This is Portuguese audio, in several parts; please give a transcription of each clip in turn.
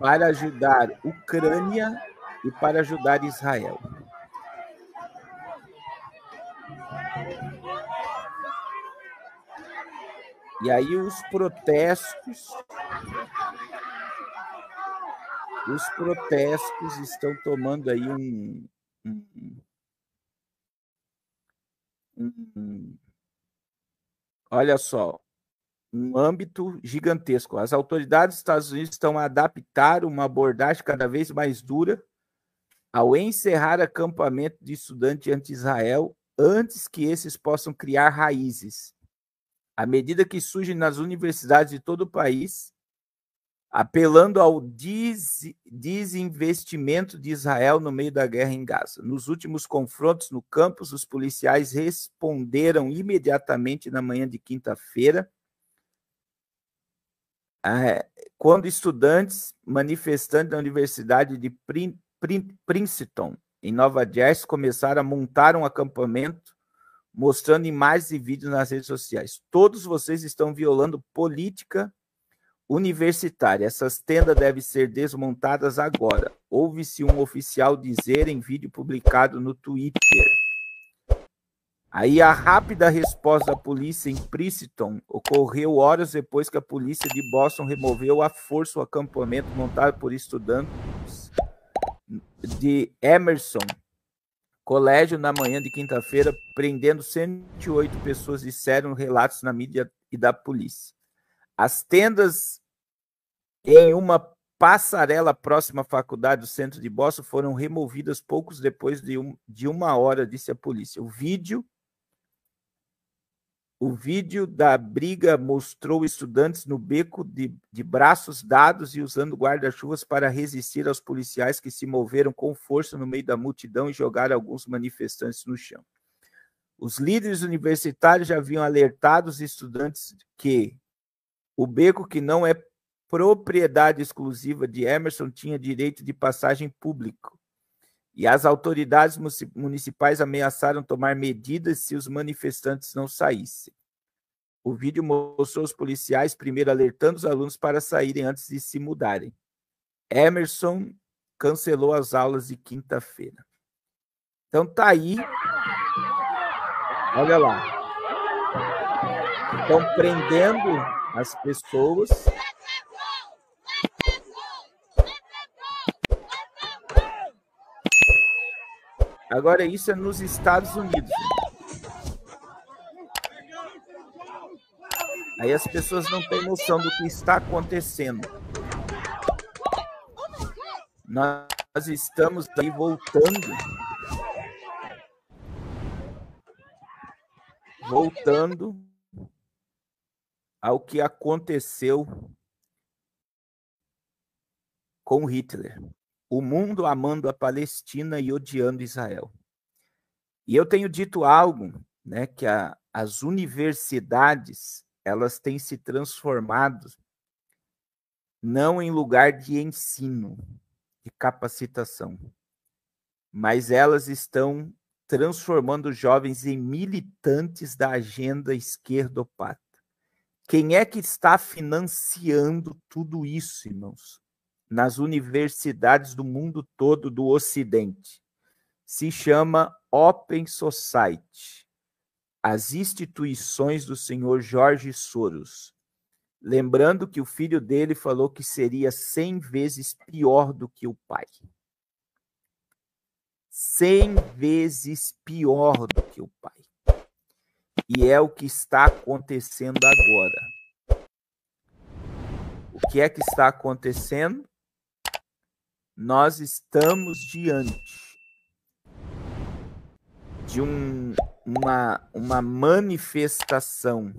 para ajudar Ucrânia e para ajudar Israel. E aí os protestos os protestos estão tomando aí um, um, um, um olha só, um âmbito gigantesco. As autoridades dos Estados Unidos estão a adaptar uma abordagem cada vez mais dura ao encerrar acampamento de estudantes anti-Israel antes que esses possam criar raízes. À medida que surgem nas universidades de todo o país, apelando ao des desinvestimento de Israel no meio da guerra em Gaza. Nos últimos confrontos no campus, os policiais responderam imediatamente na manhã de quinta-feira ah, é. quando estudantes manifestantes da Universidade de Princeton, em Nova Jersey, começaram a montar um acampamento mostrando imagens e vídeos nas redes sociais. Todos vocês estão violando política universitária. Essas tendas devem ser desmontadas agora. ouve se um oficial dizer em vídeo publicado no Twitter. Aí a rápida resposta da polícia em Princeton ocorreu horas depois que a polícia de Boston removeu à força o acampamento montado por estudantes de Emerson Colégio na manhã de quinta-feira, prendendo 108 pessoas, disseram relatos na mídia e da polícia. As tendas em uma passarela próxima à faculdade do centro de Boston foram removidas poucos depois de, um, de uma hora, disse a polícia. O vídeo o vídeo da briga mostrou estudantes no beco de, de braços dados e usando guarda-chuvas para resistir aos policiais que se moveram com força no meio da multidão e jogaram alguns manifestantes no chão. Os líderes universitários já haviam alertado os estudantes que o beco, que não é propriedade exclusiva de Emerson, tinha direito de passagem público e as autoridades municipais ameaçaram tomar medidas se os manifestantes não saíssem. O vídeo mostrou os policiais primeiro alertando os alunos para saírem antes de se mudarem. Emerson cancelou as aulas de quinta-feira. Então tá aí. Olha lá. Estão prendendo as pessoas Agora, isso é nos Estados Unidos. Aí as pessoas não têm noção do que está acontecendo. Nós estamos aí voltando. Voltando ao que aconteceu com Hitler o mundo amando a Palestina e odiando Israel. E eu tenho dito algo, né, que a, as universidades elas têm se transformado não em lugar de ensino, de capacitação, mas elas estão transformando os jovens em militantes da agenda esquerdopata. Quem é que está financiando tudo isso, irmãos? nas universidades do mundo todo do Ocidente. Se chama Open Society. As instituições do senhor Jorge Soros. Lembrando que o filho dele falou que seria 100 vezes pior do que o pai. 100 vezes pior do que o pai. E é o que está acontecendo agora. O que é que está acontecendo? nós estamos diante de um, uma, uma manifestação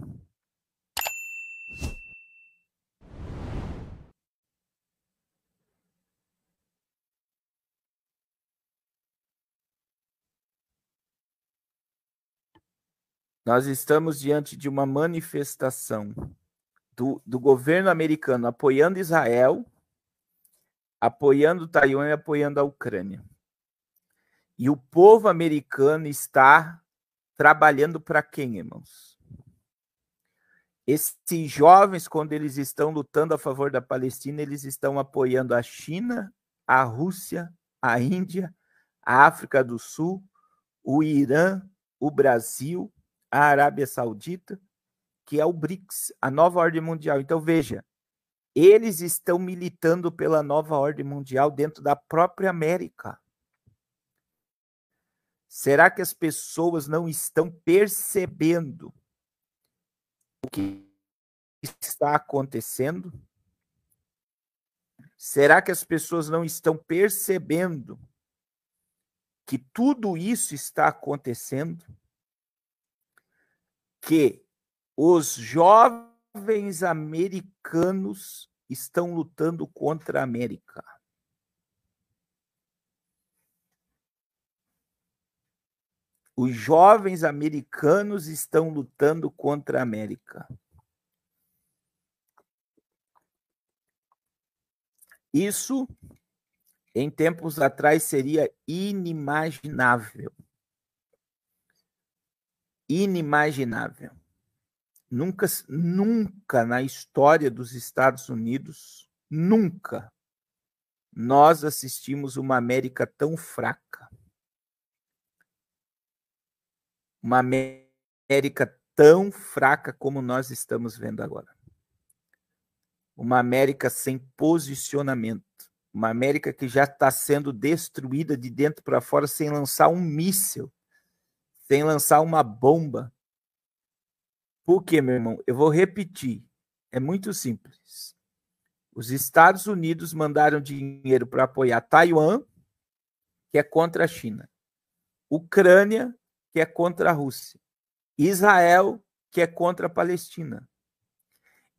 Nós estamos diante de uma manifestação do, do governo americano apoiando Israel apoiando Taiwan e apoiando a Ucrânia. E o povo americano está trabalhando para quem, irmãos? Esses jovens, quando eles estão lutando a favor da Palestina, eles estão apoiando a China, a Rússia, a Índia, a África do Sul, o Irã, o Brasil, a Arábia Saudita, que é o BRICS, a nova ordem mundial. Então, veja, eles estão militando pela nova ordem mundial dentro da própria América. Será que as pessoas não estão percebendo o que está acontecendo? Será que as pessoas não estão percebendo que tudo isso está acontecendo? Que os jovens jovens americanos estão lutando contra a América. Os jovens americanos estão lutando contra a América. Isso, em tempos atrás, seria inimaginável. Inimaginável. Nunca, nunca na história dos Estados Unidos, nunca nós assistimos uma América tão fraca. Uma América tão fraca como nós estamos vendo agora. Uma América sem posicionamento. Uma América que já está sendo destruída de dentro para fora sem lançar um míssil, sem lançar uma bomba, por quê, meu irmão? Eu vou repetir. É muito simples. Os Estados Unidos mandaram dinheiro para apoiar Taiwan, que é contra a China. Ucrânia, que é contra a Rússia. Israel, que é contra a Palestina.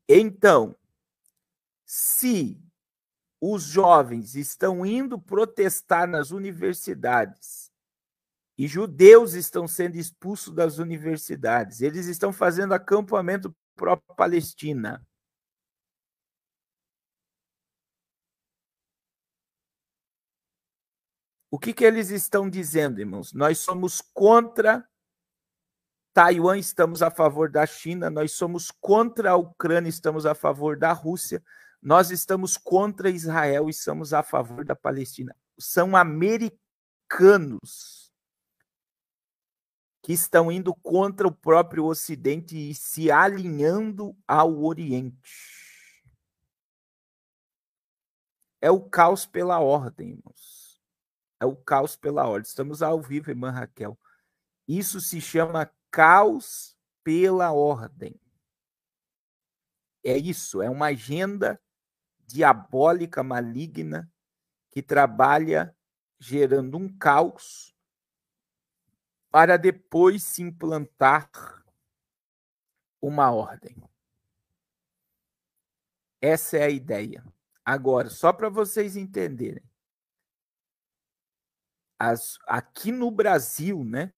Então, se os jovens estão indo protestar nas universidades e judeus estão sendo expulsos das universidades. Eles estão fazendo acampamento pró-Palestina. O que, que eles estão dizendo, irmãos? Nós somos contra Taiwan, estamos a favor da China, nós somos contra a Ucrânia, estamos a favor da Rússia, nós estamos contra Israel e estamos a favor da Palestina. São americanos que estão indo contra o próprio Ocidente e se alinhando ao Oriente. É o caos pela ordem, irmãos. É o caos pela ordem. Estamos ao vivo, irmã Raquel. Isso se chama caos pela ordem. É isso, é uma agenda diabólica, maligna, que trabalha gerando um caos para depois se implantar uma ordem. Essa é a ideia. Agora, só para vocês entenderem, as, aqui no Brasil, né?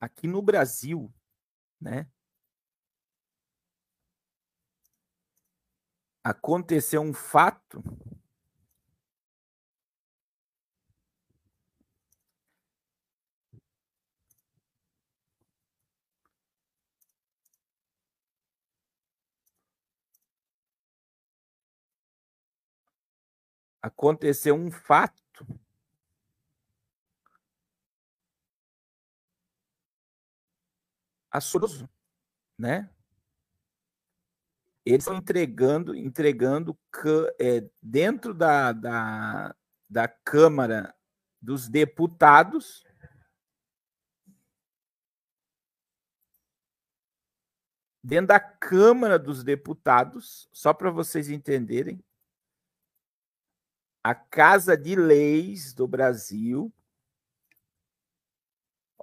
Aqui no Brasil, né? Aconteceu um fato aconteceu um fato assustoso, né? Eles estão entregando, entregando é, dentro da, da, da Câmara dos Deputados dentro da Câmara dos Deputados, só para vocês entenderem, a Casa de Leis do Brasil.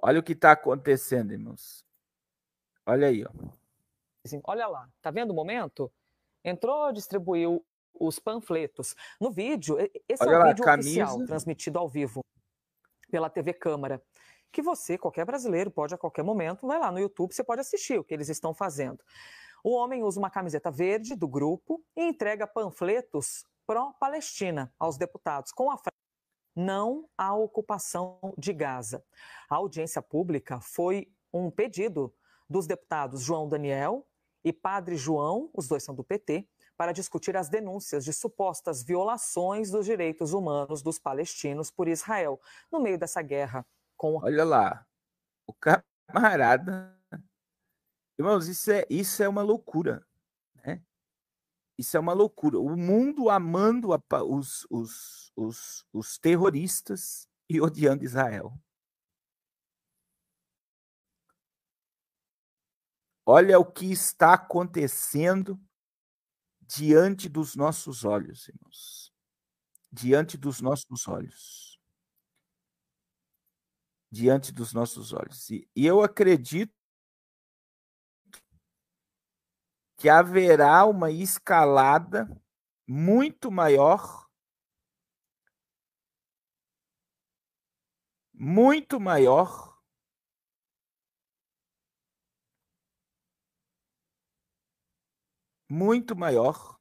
Olha o que está acontecendo, irmãos. Olha aí, ó. Assim, olha lá, tá vendo o momento? Entrou, distribuiu os panfletos. No vídeo, esse é Olha é um lá, vídeo camisa. oficial transmitido ao vivo pela TV Câmara, que você, qualquer brasileiro, pode a qualquer momento, vai lá no YouTube, você pode assistir o que eles estão fazendo. O homem usa uma camiseta verde do grupo e entrega panfletos pró-Palestina aos deputados, com a frase não à ocupação de Gaza. A audiência pública foi um pedido dos deputados João Daniel e Padre João, os dois são do PT, para discutir as denúncias de supostas violações dos direitos humanos dos palestinos por Israel no meio dessa guerra. Com... Olha lá, o camarada. Irmãos, isso é, isso é uma loucura. Isso é uma loucura. O mundo amando a, os, os, os, os terroristas e odiando Israel. Olha o que está acontecendo diante dos nossos olhos, irmãos. Diante dos nossos olhos. Diante dos nossos olhos. E, e eu acredito que haverá uma escalada muito maior, muito maior muito maior